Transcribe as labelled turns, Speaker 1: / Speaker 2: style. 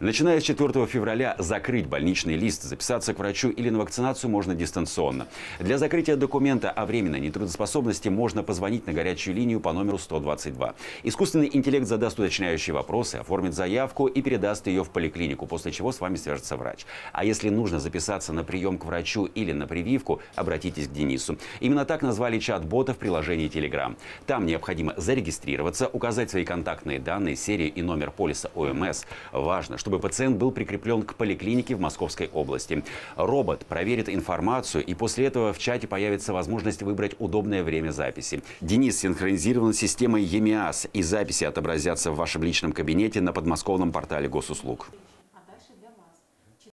Speaker 1: Начиная с 4 февраля закрыть больничный лист, записаться к врачу или на вакцинацию можно дистанционно. Для закрытия документа о временной нетрудоспособности можно позвонить на горячую линию по номеру 122. Искусственный интеллект задаст уточняющие вопросы, оформит заявку и передаст ее в поликлинику, после чего с вами свяжется врач. А если нужно записаться на прием к врачу или на прививку, обратитесь к Денису. Именно так назвали чат-бота в приложении Telegram. Там необходимо зарегистрироваться, указать свои контактные данные, серию и номер полиса ОМС. Важно, чтобы чтобы пациент был прикреплен к поликлинике в Московской области. Робот проверит информацию, и после этого в чате появится возможность выбрать удобное время записи. Денис синхронизирован с системой ЕМИАС и записи отобразятся в вашем личном кабинете на подмосковном портале госуслуг.